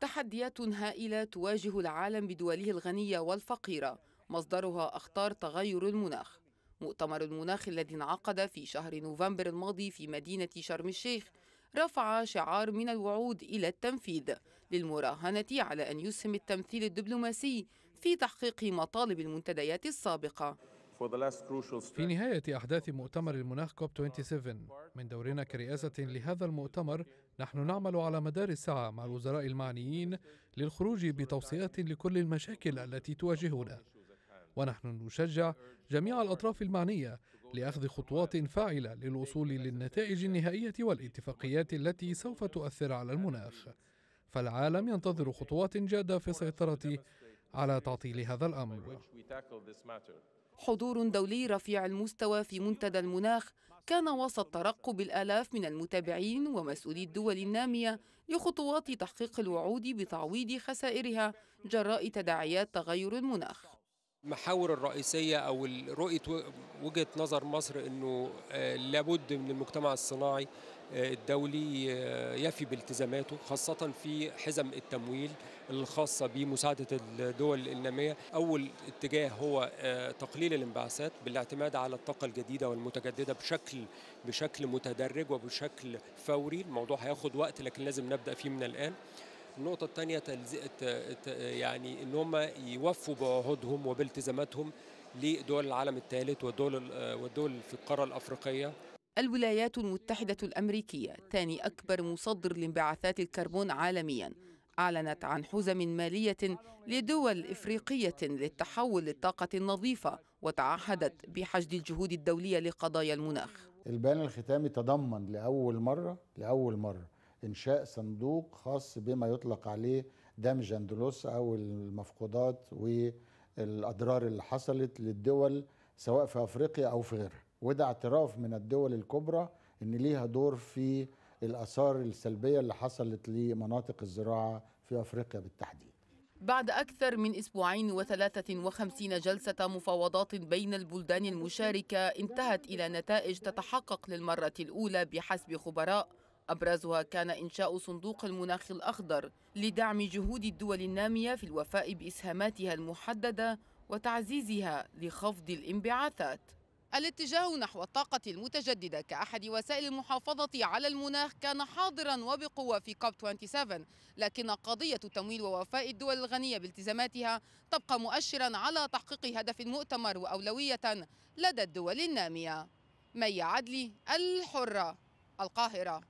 تحديات هائلة تواجه العالم بدوله الغنية والفقيرة مصدرها أخطار تغير المناخ مؤتمر المناخ الذي انعقد في شهر نوفمبر الماضي في مدينة شرم الشيخ رفع شعار من الوعود إلى التنفيذ للمراهنة على أن يسهم التمثيل الدبلوماسي في تحقيق مطالب المنتديات السابقة في نهاية أحداث مؤتمر المناخ كوب 27 من دورنا كرئاسة لهذا المؤتمر نحن نعمل على مدار الساعة مع الوزراء المعنيين للخروج بتوصيات لكل المشاكل التي تواجهنا ونحن نشجع جميع الأطراف المعنية لأخذ خطوات فاعلة للوصول للنتائج النهائية والاتفاقيات التي سوف تؤثر على المناخ فالعالم ينتظر خطوات جادة في سيطرة على تعطيل هذا الأمر حضور دولي رفيع المستوى في منتدى المناخ كان وسط ترقب الآلاف من المتابعين ومسؤولي الدول النامية لخطوات تحقيق الوعود بتعويض خسائرها جراء تداعيات تغير المناخ المحاور الرئيسية أو رؤية وجهه نظر مصر انه آه، لابد من المجتمع الصناعي آه، الدولي آه، يفي بالتزاماته خاصة في حزم التمويل الخاصة بمساعدة الدول النامية أول اتجاه هو تقليل الانبعاثات بالاعتماد على الطاقة الجديدة والمتجددة بشكل بشكل متدرج وبشكل فوري الموضوع هياخد وقت لكن لازم نبدأ فيه من الآن النقطة الثانية يعني ان هم يوفوا بعهودهم وبالتزاماتهم لدول العالم الثالث والدول والدول في القارة الأفريقية الولايات المتحدة الأمريكية ثاني أكبر مصدر لانبعاثات الكربون عالمياً أعلنت عن حزم مالية لدول إفريقية للتحول للطاقة النظيفة وتعهدت بحشد الجهود الدولية لقضايا المناخ البيان الختامي تضمن لأول مرة لأول مرة انشاء صندوق خاص بما يطلق عليه دامج اندلس او المفقودات والاضرار اللي حصلت للدول سواء في افريقيا او في غيرها وده اعتراف من الدول الكبرى ان ليها دور في الاثار السلبيه اللي حصلت لمناطق الزراعه في افريقيا بالتحديد بعد أكثر من أسبوعين وثلاثة وخمسين جلسة مفاوضات بين البلدان المشاركة انتهت إلى نتائج تتحقق للمرة الأولى بحسب خبراء أبرزها كان إنشاء صندوق المناخ الأخضر لدعم جهود الدول النامية في الوفاء بإسهاماتها المحددة وتعزيزها لخفض الانبعاثات الاتجاه نحو الطاقة المتجددة كأحد وسائل المحافظة على المناخ كان حاضرا وبقوة في كوب 27 لكن قضية تمويل ووفاء الدول الغنية بالتزاماتها تبقى مؤشرا على تحقيق هدف المؤتمر وأولوية لدى الدول النامية مي عدلي الحرة القاهرة